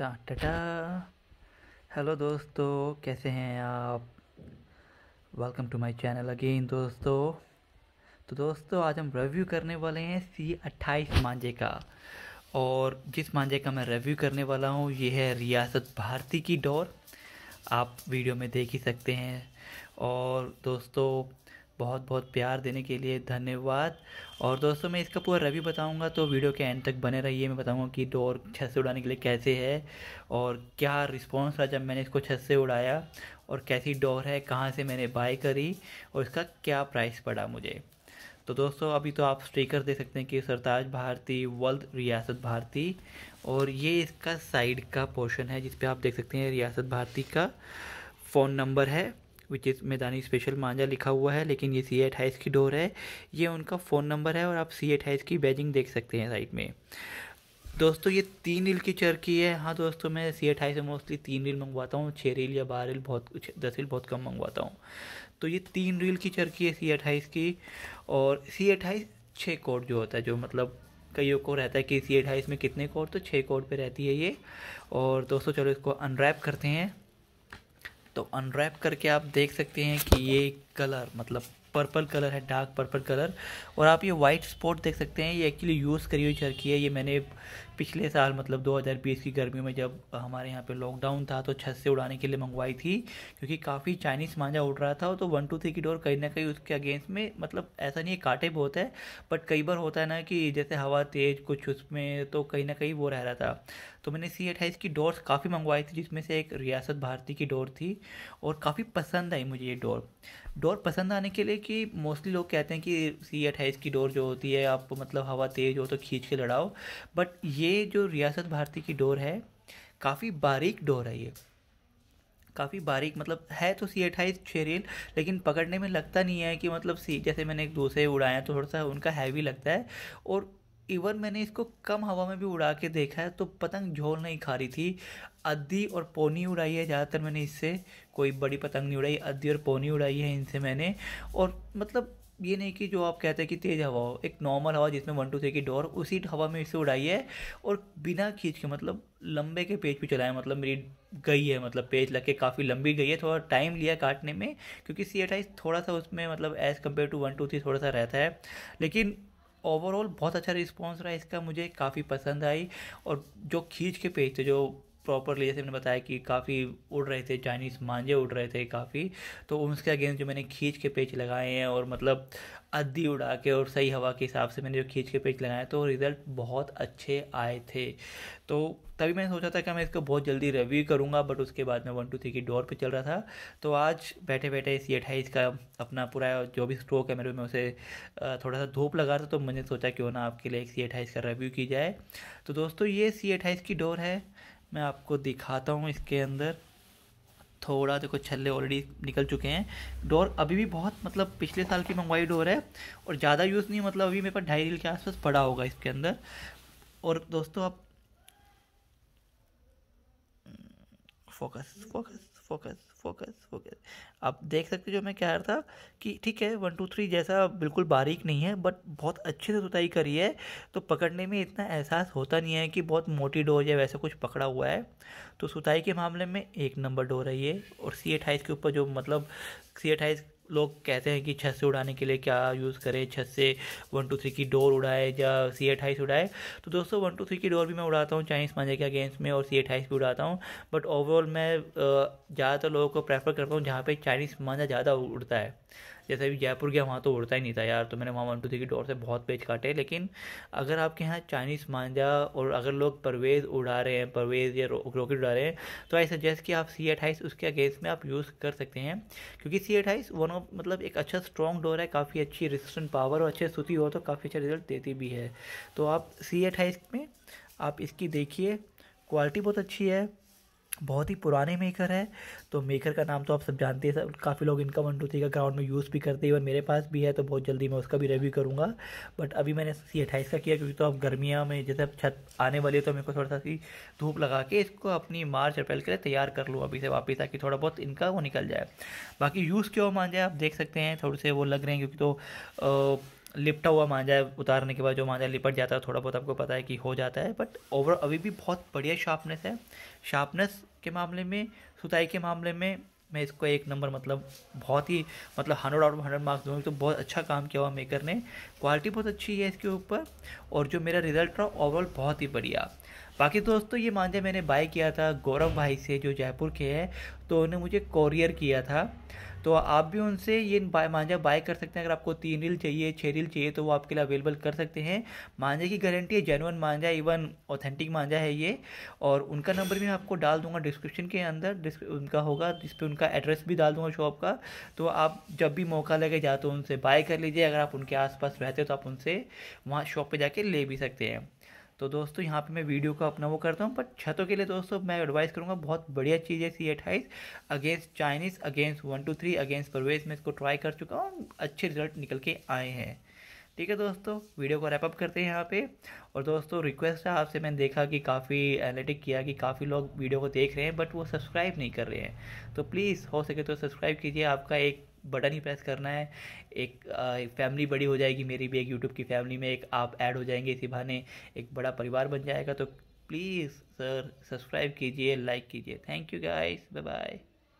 टा टा हेलो दोस्तों कैसे हैं आप welcome to my channel again दोस्तों तो दोस्तों आज हम रिव्यू करने वाले हैं सी अट्ठाईस मांझे का और जिस मांझे का मैं रिव्यू करने वाला हूँ ये है रियासत भारती की डोर आप वीडियो में देख ही सकते हैं और दोस्तों बहुत बहुत प्यार देने के लिए धन्यवाद और दोस्तों मैं इसका पूरा रवि बताऊंगा तो वीडियो के एंड तक बने रहिए मैं बताऊंगा कि डोर छत से उड़ाने के लिए कैसे है और क्या रिस्पॉन्स रहा जब मैंने इसको छत से उड़ाया और कैसी डोर है कहाँ से मैंने बाय करी और इसका क्या प्राइस पड़ा मुझे तो दोस्तों अभी तो आप स्टीकर देख सकते हैं कि सरताज भारती वर्ल्ड रियासत भारती और ये इसका साइड का पोर्शन है जिस पर आप देख सकते हैं रियासत भारती का फ़ोन नंबर है विच इज़ मैदानी स्पेशल मांझा लिखा हुआ है लेकिन ये सी अट्ठाईस की डोर है ये उनका फ़ोन नंबर है और आप सी अट्ठाईस की बैजिंग देख सकते हैं साइड में दोस्तों ये तीन रील की चरखी है हाँ दोस्तों मैं सी अट्ठाईस से मोस्टली तीन रील मंगवाता हूँ छः रील या बारह रील बहुत कुछ दस रील बहुत कम मंगवाता हूँ तो ये तीन रील की चरखी है सी अट्ठाईस की और सी अट्ठाईस छः कोड जो होता है जो मतलब कईयों को रहता है कि सी अट्ठाईस में कितने कोड तो छः कोड पे रहती है ये और दोस्तों चलो इसको अनरैप करते हैं तो अनरैप करके आप देख सकते हैं कि ये कलर मतलब पर्पल कलर है डार्क पर्पल कलर और आप ये वाइट स्पॉट देख सकते हैं ये एक्चुअली यूज़ करी हुई चरखी है ये मैंने पिछले साल मतलब 2020 की गर्मी में जब हमारे यहाँ पे लॉकडाउन था तो छत से उड़ाने के लिए मंगवाई थी क्योंकि काफ़ी चाइनीज़ मांझा उड़ रहा था तो वन टू थ्री की डोर कहीं ना कहीं उसके अगेंस्ट में मतलब ऐसा नहीं है काटे बहुत है बट कई बार होता है ना कि जैसे हवा तेज़ कुछ उसमें तो कहीं ना कहीं वो रह रहा था तो मैंने सी अट्ठाईस की डोर्स काफ़ी मंगवाई थी जिसमें से एक रियासत भारती की डोर थी और काफ़ी पसंद आई मुझे ये डोर डोर पसंद आने के लिए कि मोस्टली लोग कहते हैं कि सी अट्ठाईस की डोर जो होती है आप मतलब हवा तेज़ हो तो खींच के लड़ाओ बट ये जो रियासत भारती की डोर है काफ़ी बारीक डोर है ये काफ़ी बारीक मतलब है तो सी अट्ठाईस छः रेल लेकिन पकड़ने में लगता नहीं है कि मतलब सी जैसे मैंने एक दूसरे उड़ाए तो थोड़ा सा उनका हैवी लगता है और इवन मैंने इसको कम हवा में भी उड़ा के देखा है तो पतंग झोल नहीं खा रही थी अद्दी और पोनी उड़ाई है ज़्यादातर मैंने इससे कोई बड़ी पतंग नहीं उड़ाई अद्दी और पोनी उड़ाई है इनसे मैंने और मतलब ये नहीं कि जो आप कहते हैं कि तेज़ हवा हो एक नॉर्मल हवा जिसमें वन टू थ्री की डोर उसी हवा में इसे उड़ाई है और बिना खींच के मतलब लंबे के पेज पे चलाए मतलब मेरी गई है मतलब पेज लग के काफ़ी लंबी गई है थोड़ा टाइम लिया काटने में क्योंकि सी अट्ठाईस थोड़ा सा उसमें मतलब as compare to one two three थोड़ा सा रहता है लेकिन ओवरऑल बहुत अच्छा रिस्पॉन्स रहा इसका मुझे काफ़ी पसंद आई और जो खींच के पेज थे जो प्रॉपरली जैसे मैंने बताया कि काफ़ी उड़ रहे थे चाइनीज़ मांझे उड़ रहे थे काफ़ी तो उसके अगेंस्ट जो मैंने खींच के पेच लगाए हैं और मतलब अद्दी उड़ा के और सही हवा के हिसाब से मैंने जो खींच के पेच लगाए तो रिज़ल्ट बहुत अच्छे आए थे तो तभी मैंने सोचा था कि मैं इसको बहुत जल्दी रिव्यू करूँगा बट उसके बाद मैं वन टू थ्री की डोर पर चल रहा था तो आज बैठे बैठे इसी अट्ठाईस का अपना पूरा जो भी स्ट्रोक है मेरे में उसे थोड़ा सा धूप लगा था तो मैंने सोचा क्यों ना आपके लिए एक सी अट्ठाईस का रिव्यू की जाए तो दोस्तों ये सी अट्ठाईस की डोर है मैं आपको दिखाता हूँ इसके अंदर थोड़ा देखो छल्ले ऑलरेडी निकल चुके हैं डोर अभी भी बहुत मतलब पिछले साल की मंगवाई डोर है और ज़्यादा यूज़ नहीं मतलब अभी मेरे पास ढाई रील के आसपास पड़ा होगा इसके अंदर और दोस्तों आप focus focus focus focus focus आप देख सकते जो मैं कह रहा था कि ठीक है वन टू थ्री जैसा बिल्कुल बारीक नहीं है बट बहुत अच्छे से सुताई करी है तो पकड़ने में इतना एहसास होता नहीं है कि बहुत मोटी डोर या वैसे कुछ पकड़ा हुआ है तो सुताई के मामले में एक नंबर डोर है ये और सी अट्ठाईस के ऊपर जो मतलब सी अट्ठाईस लोग कहते हैं कि छत से उड़ाने के लिए क्या यूज़ करें छत से वन टू थ्री की डोर उड़ाए या सी अट्ठाईस उड़ाए तो दोस्तों वन टू थ्री की डोर भी मैं उड़ाता हूँ चाइनीस मांझे के अगेंस्ट में और सी एटाइस भी उड़ाता हूँ बट ओवरऑल मैं ज़्यादातर लोगों को प्रेफर करता हूँ जहाँ पर चाइनीस मांझा ज़्यादा उड़ता है जैसे अभी जयपुर गया वहाँ तो उड़ता ही नहीं था यार तो मैंने वहाँ वन टू थ्री की डोर से बहुत पेज काटे लेकिन अगर आपके यहाँ चाइनीज़ मांझा और अगर लोग परवेज़ उड़ा रहे हैं परवेज़ या रो, रोकेट उड़ा रहे हैं तो आई सजेस्ट कि आप सी अट्ठाईस उसके अगेंस्ट में आप यूज़ कर सकते हैं क्योंकि सी अट्ठाईस वन ऑफ मतलब एक अच्छा स्ट्रॉन्ग डोर है काफ़ी अच्छी रिस्टेंट पावर और अच्छे सूती हो तो काफ़ी अच्छा रिजल्ट देती भी है तो आप सी अट्ठाईस में आप इसकी देखिए क्वालिटी बहुत अच्छी है बहुत ही पुराने मेकर है तो मेकर का नाम तो आप सब जानते हैं काफ़ी लोग इनका वन टू थ्री का ग्राउंड में यूज़ भी करते हैं और मेरे पास भी है तो बहुत जल्दी मैं उसका भी रिव्यू करूँगा बट अभी मैंने सी अट्ठाईस का किया क्योंकि तो अब गर्मियाँ में जैसे छत आने वाली है तो मेरे को थोड़ा सा सी धूप लगा के इसको अपनी मार्च अप्रैल के लिए तैयार कर लूँ अभी से वापस ताकि थोड़ा बहुत इनका वो निकल जाए बाकी यूज़ क्यों मान जाए आप देख सकते हैं थोड़े से वो लग रहे हैं क्योंकि तो लिपटा हुआ मांजा उतारने के बाद जो मांजा लिपट जाता है थोड़ा बहुत आपको पता है कि हो जाता है बट ओवरऑल अभी भी बहुत बढ़िया शार्पनेस है शार्पनेस के मामले में सुताई के मामले में मैं इसको एक नंबर मतलब बहुत ही मतलब hundred out of hundred marks दूँगी तो बहुत अच्छा काम किया हुआ मेकर ने क्वालिटी बहुत अच्छी है इसके ऊपर और जो मेरा रिजल्ट रहा ओवरऑल बहुत ही बढ़िया बाकी दोस्तों ये मांझा मैंने बाय किया था गौरव भाई से जो जयपुर के हैं तो उन्होंने मुझे कॉरियर किया था तो आप भी उनसे ये बाय मांझा बाय कर सकते हैं अगर आपको तीन रील चाहिए छः रील चाहिए तो वो आपके लिए अवेलेबल कर सकते हैं मांझे की गारंटी है जेनवन मांझा इवन ऑथेंटिक मांझा है ये और उनका नंबर भी मैं आपको डाल दूंगा डिस्क्रिप्शन के अंदर उनका होगा जिस पर उनका एड्रेस भी डाल दूंगा शॉप का तो आप जब भी मौका लगे जाए तो उनसे बाय कर लीजिए अगर आप उनके आस रहते हो तो आप उनसे वहाँ शॉप पर जाके ले भी सकते हैं तो दोस्तों यहाँ पे मैं वीडियो को अपना वो करता हूँ बट छतों के लिए दोस्तों मैं एडवाइस करूँगा बहुत बढ़िया चीज़ है सी अट्ठाईस against Chinese against one two three against Parvez मैं इसको ट्राई कर चुका हूँ अच्छे रिजल्ट निकल के आए हैं ठीक है दोस्तों वीडियो को रैपअप करते हैं यहाँ पे और दोस्तों रिक्वेस्ट है आपसे मैंने देखा कि काफ़ी एनालिटिक किया कि काफ़ी लोग वीडियो को देख रहे हैं बट वो सब्सक्राइब नहीं कर रहे हैं तो प्लीज़ हो सके तो सब्सक्राइब कीजिए आपका एक बटन ही प्रेस करना है एक, फैमिली बड़ी हो जाएगी मेरी भी एक यूट्यूब की फैमिली में एक आप ऐड हो जाएंगे इसी बहाने एक बड़ा परिवार बन जाएगा तो प्लीज़ सर सब्सक्राइब कीजिए लाइक कीजिए thank you guys bye bye